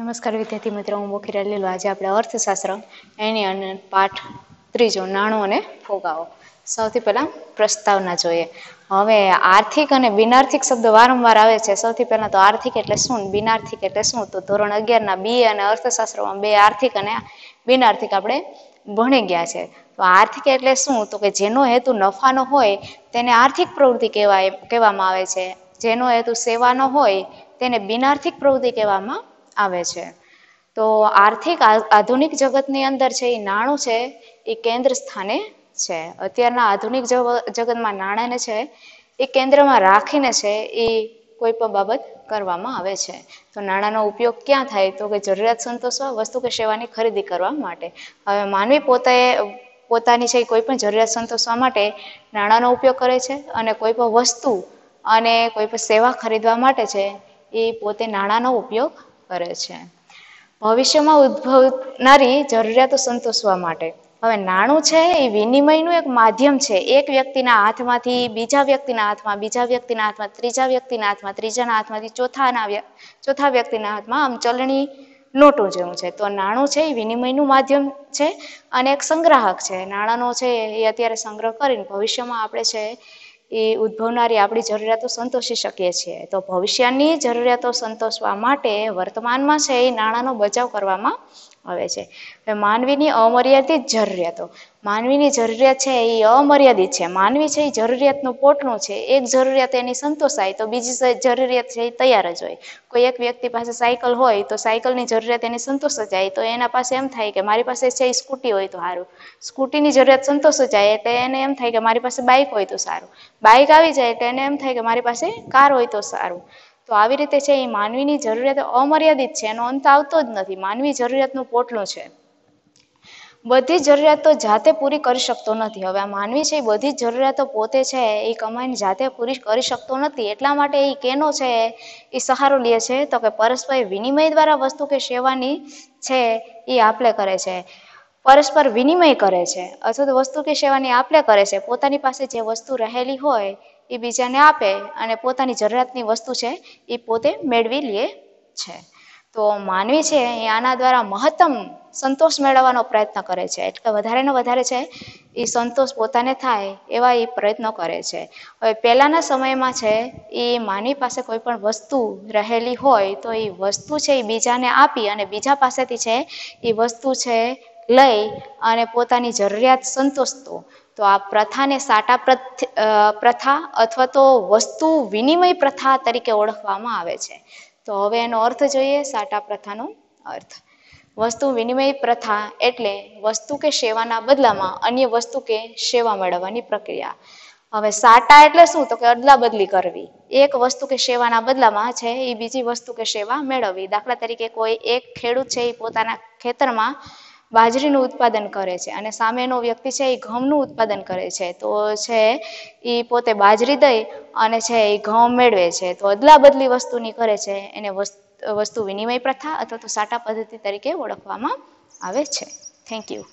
નમસ્કાર વિદ્યાર્થી મિત્રો હું બોખીરા લીલો આજે આપણે અર્થશાસ્ત્ર એની અને પાઠ ત્રીજો નાણું અને ફુગાવો સૌથી પહેલાં પ્રસ્તાવના જોઈએ હવે આર્થિક અને બિનાર્થિક શબ્દ વારંવાર આવે છે સૌથી પહેલાં તો આર્થિક એટલે શું બિનાર્થિક એટલે શું તો ધોરણ અગિયારના બી અને અર્થશાસ્ત્રમાં બે આર્થિક અને બિનાર્થિક આપણે ભણી ગયા છે તો આર્થિક એટલે શું તો કે જેનો હેતુ નફાનો હોય તેને આર્થિક પ્રવૃત્તિ કહેવાય કહેવામાં આવે છે જેનો હેતુ સેવાનો હોય તેને બિનાર્થિક પ્રવૃત્તિ કહેવામાં આવે છે તો આર્થિક આધુનિક જગતની અંદર છે એ નાણું છે એ કેન્દ્ર સ્થાને છે અત્યારના આધુનિક જગતમાં નાણાંને છે એ કેન્દ્રમાં રાખીને છે એ કોઈ પણ બાબત કરવામાં આવે છે તો નાણાંનો ઉપયોગ ક્યાં થાય તો કે જરૂરિયાત સંતોષવા વસ્તુ કે સેવાની ખરીદી કરવા માટે હવે માનવી પોતે પોતાની છે કોઈ પણ જરૂરિયાત સંતોષવા માટે નાણાંનો ઉપયોગ કરે છે અને કોઈ પણ વસ્તુ અને કોઈ પણ સેવા ખરીદવા માટે છે એ પોતે નાણાંનો ઉપયોગ કરે છે ભવિષ્યમાં ઉદ્ભવનારી જરૂરિયાતો સંતોષવા માટે હવે નાણું છે એ વિનિમયનું એક માધ્યમ છે એક વ્યક્તિના હાથમાંથી બીજા વ્યક્તિના હાથમાં બીજા વ્યક્તિના હાથમાં ત્રીજા વ્યક્તિના હાથમાં ત્રીજાના હાથમાંથી ચોથાના ચોથા વ્યક્તિના હાથમાં આમ ચલણી નોટો જેવું છે તો નાણું છે એ વિનિમયનું માધ્યમ છે અને એક સંગ્રાહક છે નાણાંનો છે એ અત્યારે સંગ્રહ કરીને ભવિષ્યમાં આપણે છે એ ઉદ્ભવનારી આપણી જરૂરિયાતો સંતોષી શકીએ છીએ તો ભવિષ્યની જરૂરિયાતો સંતોષવા માટે વર્તમાનમાં છે એ નાણાંનો બચાવ કરવામાં આવે છે માનવીની અમર્યાદિત જરૂરિયાતો માનવીની જરૂરિયાત છે એ અમર્યાદિત છે માનવી છે એ જરૂરિયાતનું પોટલું છે એક જરૂરિયાત એની સંતોષાય તો બીજી જરૂરિયાત છે એ તૈયાર જ હોય કોઈ એક વ્યક્તિ પાસે સાયકલ હોય તો સાયકલની જરૂરિયાત એની સંતોષ જાય તો એના પાસે એમ થાય કે મારી પાસે છે એ સ્કૂટી હોય તો સારું સ્કૂટીની જરૂરિયાત સંતોષ જાય તો એને એમ થાય કે મારી પાસે બાઇક હોય તો સારું બાઇક આવી જાય તો એને એમ થાય કે મારી પાસે કાર હોય તો સારું તો આવી રીતે છે એ માનવીની જરૂરિયાત અમર્યાદિત છે એનો અંત આવતો જ નથી માનવી જરૂરિયાતનું પોટલું છે બધી જરૂરિયાતો જાતે પૂરી કરી શકતો નથી હવે આ માનવી છે એ બધી જરૂરિયાતો પોતે છે એ કમાઈને જાતે પૂરી કરી શકતો નથી એટલા માટે એ કેનો છે એ સહારો લે છે તો કે પરસ્પર વિનિમય દ્વારા વસ્તુ કે સેવાની છે એ આપલે કરે છે પરસ્પર વિનિમય કરે છે અથવા તો વસ્તુ કે સેવાની આપલે કરે છે પોતાની પાસે જે વસ્તુ રહેલી હોય એ બીજાને આપે અને પોતાની જરૂરિયાતની વસ્તુ છે એ પોતે મેળવી લે છે તો માનવી છે એ આના દ્વારા મહત્તમ સંતોષ મેળવવાનો પ્રયત્ન કરે છે એટલે વધારે વધારે છે એ સંતોષ પોતાને થાય એવા એ પ્રયત્નો કરે છે હવે પહેલાંના સમયમાં છે એ માનવી પાસે કોઈ પણ વસ્તુ રહેલી હોય તો એ વસ્તુ છે એ બીજાને આપી અને બીજા પાસેથી છે એ વસ્તુ છે લઈ અને પોતાની જરૂરિયાત સંતોષતો તો આ પ્રથાને સાટા પ્રથા અથવા તો વસ્તુ વિનિમય પ્રથા તરીકે ઓળખવામાં આવે છે તો હવે એનો અર્થ જોઈએ સાટા પ્રથાનો અર્થ વસ્તુ વિનિમય પ્રથા એટલે વસ્તુ કે સેવાના બદલામાં અન્ય વસ્તુ કે સેવા મેળવવાની પ્રક્રિયા હવે સાટા એટલે શું તો કે અદલા બદલી કરવી એક વસ્તુ કે સેવાના બદલામાં છે એ બીજી વસ્તુ કે સેવા મેળવવી દાખલા તરીકે કોઈ એક ખેડૂત છે એ પોતાના ખેતરમાં બાજરીનું ઉત્પાદન કરે છે અને સામેનો વ્યક્તિ છે એ ઘઉંનું ઉત્પાદન કરે છે તો છે એ પોતે બાજરી દઈ અને છે એ ઘઉં મેળવે છે તો અદલા બદલી વસ્તુની કરે છે એને વસ્તુ વિનિમય પ્રથા અથવા તો સાટા પદ્ધતિ તરીકે ઓળખવામાં આવે છે થેન્ક યુ